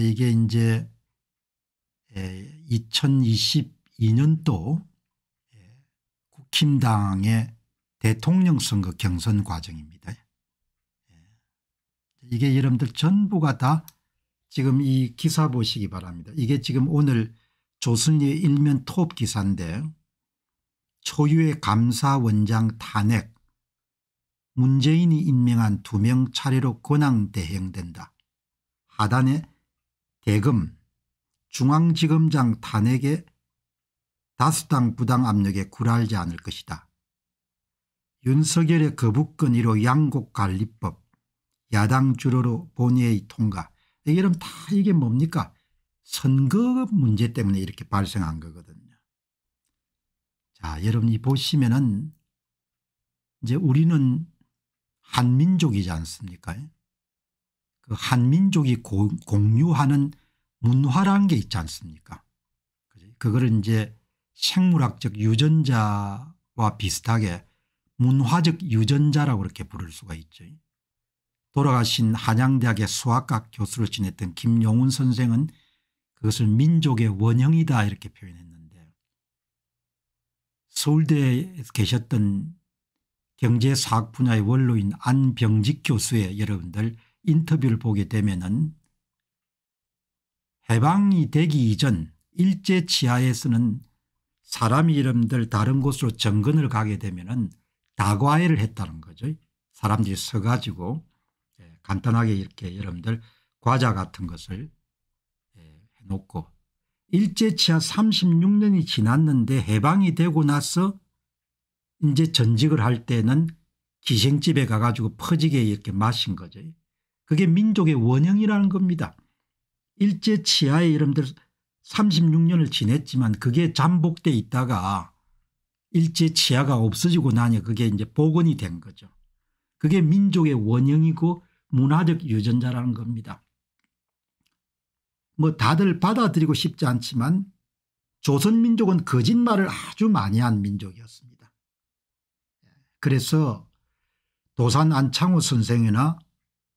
이게 이제 2022년도 국힘당의 대통령 선거 경선 과정입니다. 이게 여러분들 전부가 다 지금 이 기사 보시기 바랍니다. 이게 지금 오늘 조순리의 일면 톱 기사인데 초유의 감사원장 탄핵 문재인이 임명한 두 명 차례로 권항 대행된다. 하단에 대금, 중앙지검장 탄핵에 다수당 부당 압력에 굴하지 않을 것이다. 윤석열의 거부권 1호 양곡관리법 야당 주로로 본회의 통과 여러분 다 이게 뭡니까 선거 문제 때문에 이렇게 발생한 거거든요. 자 여러분이 보시면은 이제 우리는 한민족이지 않습니까 그 한민족이 공유하는 문화라는 게 있지 않습니까 그걸 이제 생물학적 유전자와 비슷하게 문화적 유전자라고 이렇게 부를 수가 있죠. 돌아가신 한양대학의 수학학 교수로 지냈던 김용훈 선생은 그것을 민족의 원형이다 이렇게 표현했는데 서울대에 계셨던 경제사학 분야의 원로인 안병직 교수의 여러분들 인터뷰를 보게 되면 은 해방이 되기 이전 일제 치하에 서는 사람 이름들 다른 곳으로 정근을 가게 되면 다과회를 했다는 거죠. 사람들이 서가지고 예, 간단하게 이렇게 여러분들 과자 같은 것을 예, 해놓고 일제치하 36년이 지났는데 해방이 되고 나서 이제 전직을 할 때는 기생집에 가가지고 퍼지게 이렇게 마신 거죠. 그게 민족의 원형이라는 겁니다. 일제 치하에 여러분들 36년을 지냈지만 그게 잠복돼 있다가 일제 치하가 없어지고 나니 그게 이제 복원이 된 거죠. 그게 민족의 원형이고 문화적 유전자라는 겁니다. 뭐 다들 받아들이고 싶지 않지만 조선민족은 거짓말을 아주 많이 한 민족이었습니다. 그래서 도산 안창호 선생이나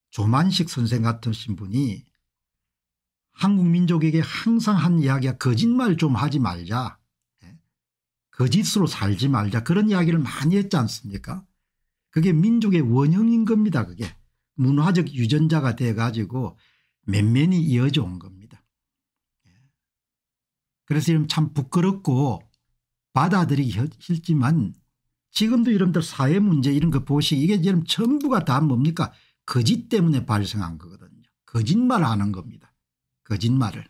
조만식 선생 같은 분이 한국 민족에게 항상 한 이야기가 거짓말 좀 하지 말자. 예? 거짓으로 살지 말자 그런 이야기를 많이 했지 않습니까 그게 민족의 원형인 겁니다 그게 문화적 유전자가 돼가지고 맨맨이 이어져 온 겁니다. 예? 그래서 이런 참 부끄럽고 받아들이기 싫지만 지금도 이런들 사회 문제 이런 거 보시 기 이게 지금 전부가 다 뭡니까 거짓 때문에 발생한 거거든요. 거짓말하는 겁니다. 거짓말을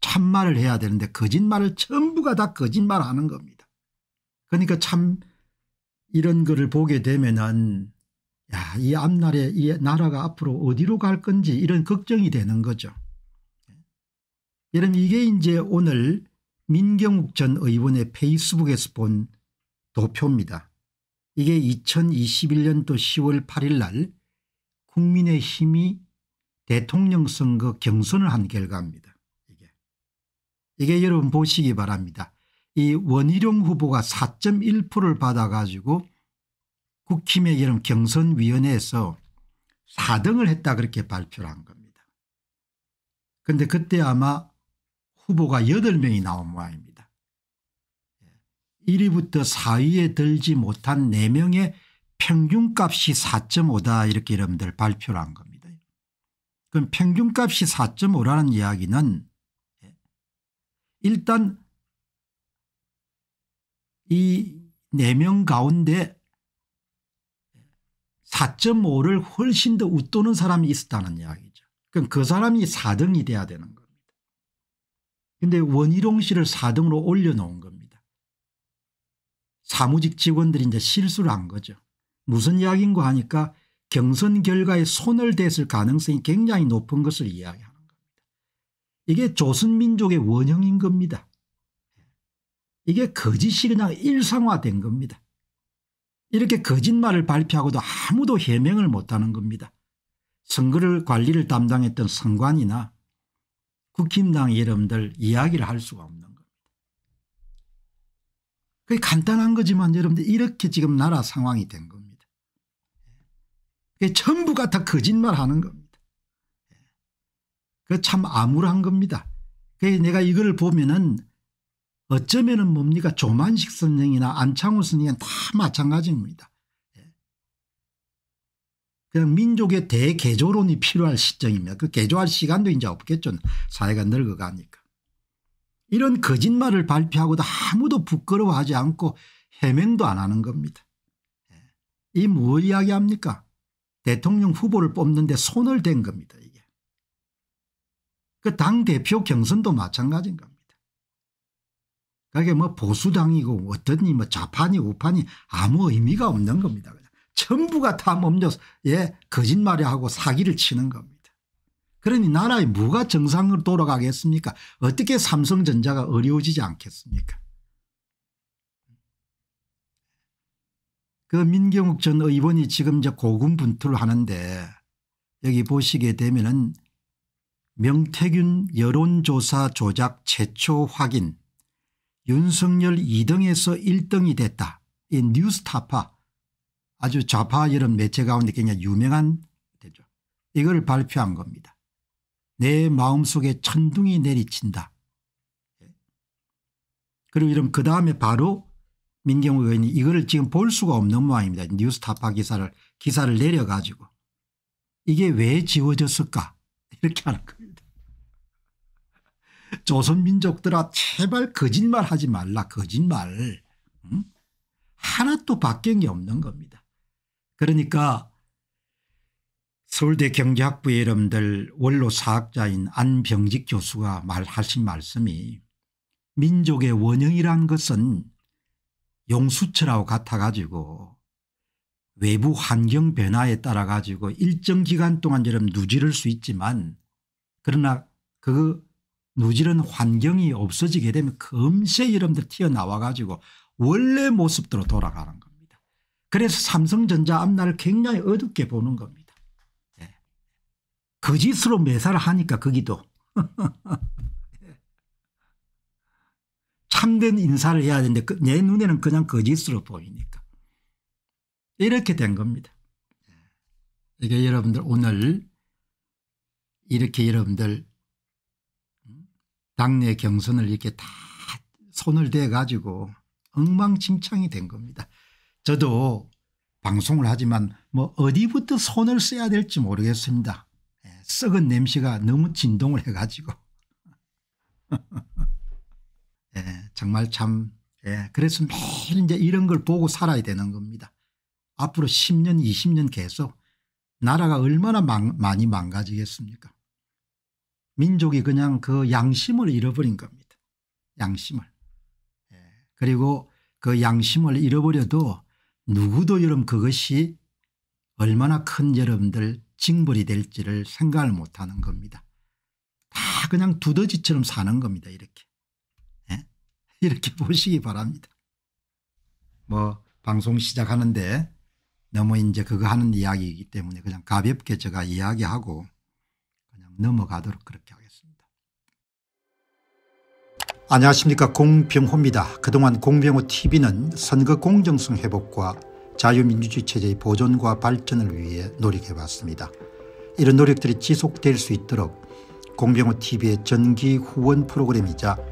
참말을 해야 되는데 거짓말을 전부가 다 거짓말하는 겁니다. 그러니까 참 이런 거를 보게 되면은 야, 이 앞날에 이 나라가 앞으로 어디로 갈 건지 이런 걱정이 되는 거죠. 여러분 이게 이제 오늘 민경욱 전 의원의 페이스북에서 본 도표입니다. 이게 2021년도 10월 8일 날 국민의힘이 대통령 선거 경선을 한 결과입니다. 이게, 이게 여러분 보시기 바랍니다. 이 원희룡 후보가 4.1%를 받아가지고 국힘의 이런 경선위원회에서 4등을 했다 그렇게 발표를 한 겁니다. 그런데 그때 아마 후보가 8명이 나온 모양입니다. 1위부터 예. 4위에 들지 못한 4명의 평균값이 4.5다 이렇게 여러분들 발표를 한 겁니다. 그럼 평균값이 4.5라는 이야기는 일단 이 4명 가운데 4.5를 훨씬 더 웃도는 사람이 있었다는 이야기죠. 그럼 그 사람이 4등이 돼야 되는 겁니다. 근데 원희룡 씨를 4등으로 올려놓은 겁니다. 사무직 직원들이 이제 실수를 한 거죠. 무슨 이야기인가 하니까 경선 결과에 손을 댔을 가능성이 굉장히 높은 것을 이야기하는 겁니다. 이게 조선민족의 원형인 겁니다. 이게 거짓이 그 일상화된 겁니다. 이렇게 거짓말을 발표하고도 아무도 해명을 못하는 겁니다. 선거를 관리를 담당했던 선관이나 국힘당 여러분들 이야기를 할 수가 없는 겁니다. 그게 간단한 거지만 여러분들 이렇게 지금 나라 상황이 된 겁니다. 예, 전부가 다 거짓말하는 겁니다. 그참 암울한 겁니다. 그 내가 이걸 보면은 어쩌면은 뭡니까 조만식 선생이나 안창호 선생이나 다 마찬가지입니다. 예. 그냥 민족의 대개조론이 필요할 시점이며 그 개조할 시간도 이제 없겠죠. 사회가 늙어가니까. 이런 거짓말을 발표하고도 아무도 부끄러워하지 않고 해명도 안 하는 겁니다. 예. 이뭐 이야기합니까 대통령 후보를 뽑는데 손을 댄 겁니다. 이게. 그 당대표 경선도 마찬가지인 겁니다. 그게 뭐 보수당이고 어떠니 뭐 좌판이 우판이 아무 의미가 없는 겁니다. 그냥. 전부가 다 몸려서 예, 거짓말이 하고 사기를 치는 겁니다. 그러니 나라의 뭐가 정상으로 돌아가겠습니까 어떻게 삼성전자가 어려워지지 않겠습니까 그 민경욱 전 의원이 지금 이제 고군분투를 하는데 여기 보시게 되면은 명태균 여론조사 조작 최초 확인 윤석열 2등에서 1등이 됐다. 이 뉴스타파 아주 좌파 이런 매체 가운데 굉장히 유명한 대죠. 이걸 발표한 겁니다. 내 마음속에 천둥이 내리친다. 예. 그리고 이런 그다음에 바로 민경욱 의원이 이거를 지금 볼 수가 없는 모양입니다. 뉴스타파 기사를 기사를 내려가지고 이게 왜 지워졌을까 이렇게 하는 겁니다. 조선민족들아 제발 거짓말 하지 말라 거짓말 응? 하나도 바뀐 게 없는 겁니다. 그러니까 서울대 경제학부 여러분들 원로 사학자인 안병직 교수가 말하신 말씀이 민족의 원형이란 것은 용수철하고 같아가지고 외부 환경 변화에 따라 가지고 일정 기간 동안 처럼 누지를 수 있지만 그러나 그 누지른 환경이 없어지게 되면 금세 여러분들 튀어나와 가지고 원래 모습대로 돌아가는 겁니다. 그래서 삼성전자 앞날을 굉장히 어둡게 보는 겁니다. 네. 거짓으로 매사를 하니까 거기도 참된 인사를 해야 되는데 그, 내 눈에는 그냥 거짓으로 보이니까 이렇게 된 겁니다. 이게 여러분들 오늘 이렇게 여러분들 당내 경선을 이렇게 다 손을 대 가지고 엉망진창이 된 겁니다. 저도 방송을 하지만 뭐 어디부터 손을 써야 될지 모르겠습니다. 예, 썩은 냄새가 너무 진동을 해가지고 예, 정말 참 예, 그래서 매일 이제 이런 걸 보고 살아야 되는 겁니다. 앞으로 10년 20년 계속 나라가 얼마나 망, 많이 망가지겠습니까 민족이 그냥 그 양심을 잃어버린 겁니다. 양심을. 예, 그리고 그 양심을 잃어버려도 누구도 여러분 그것이 얼마나 큰 여러분들 징벌이 될지를 생각을 못하는 겁니다. 다 그냥 두더지처럼 사는 겁니다. 이렇게. 이렇게 보시기 바랍니다. 뭐 방송 시작하는데 너무 이제 그거 하는 이야기이기 때문에 그냥 가볍게 제가 이야기하고 그냥 넘어가도록 그렇게 하겠습니다. 안녕하십니까 공병호입니다. 그동안 공병호 tv는 선거 공정성 회복과 자유민주주의 체제의 보존과 발전을 위해 노력해왔습니다. 이런 노력들이 지속될 수 있도록 공병호 tv의 전기 후원 프로그램이자